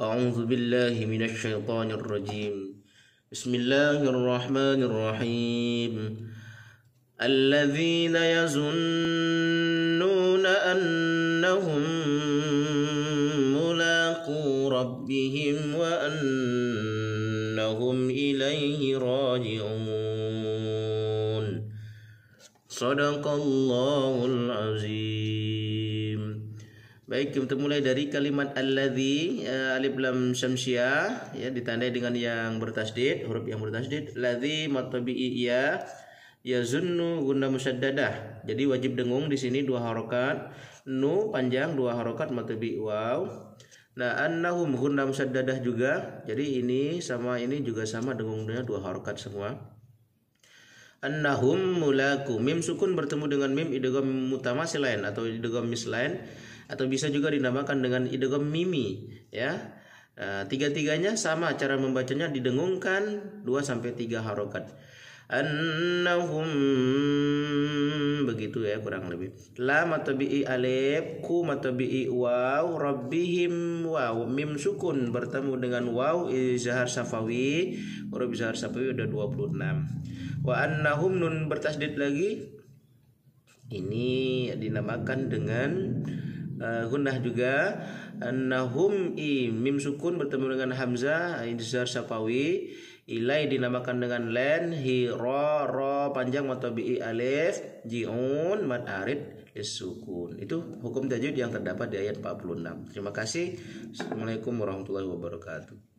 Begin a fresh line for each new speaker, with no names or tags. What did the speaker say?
أعوذ بالله من الشيطان الرجيم بسم الله الرحمن الرحيم الذين يظنون أنهم ملاقو ربهم وأنهم إليه راجعون صدق الله العظيم Baik, kita mulai dari kalimat alladzi uh, ya, alif lam syamsiah ya ditandai dengan yang bertasdid, huruf yang bertasdid ladzi matabi'i iya, ya yazunnu guna musaddadah. Jadi wajib dengung di sini dua harokat nu panjang dua harokat matabi waw. Nah, annahum guna musaddadah juga. Jadi ini sama ini juga sama dengungnya dua harokat semua annahum mulaku mim sukun bertemu dengan mim idgham mutamasi lain atau idgham mislain atau bisa juga dinamakan dengan idgham mimi ya e, tiga-tiganya sama cara membacanya didengungkan 2 sampai 3 harokat annahum begitu ya kurang lebih la matabi'i alif ku matabi'i waw rabbihim waw mim sukun bertemu dengan waw izhar safawi huruf izhar safawi udah 26 wa annahum nun bertasdid lagi ini dinamakan dengan uh, gunnah juga annahum i mim sukun bertemu dengan hamzah indzar sapawi ilai dinamakan dengan len hi ro ro panjang matobi alif jiun mad arid sukun itu hukum tajwid yang terdapat di ayat 46 terima kasih assalamualaikum warahmatullahi wabarakatuh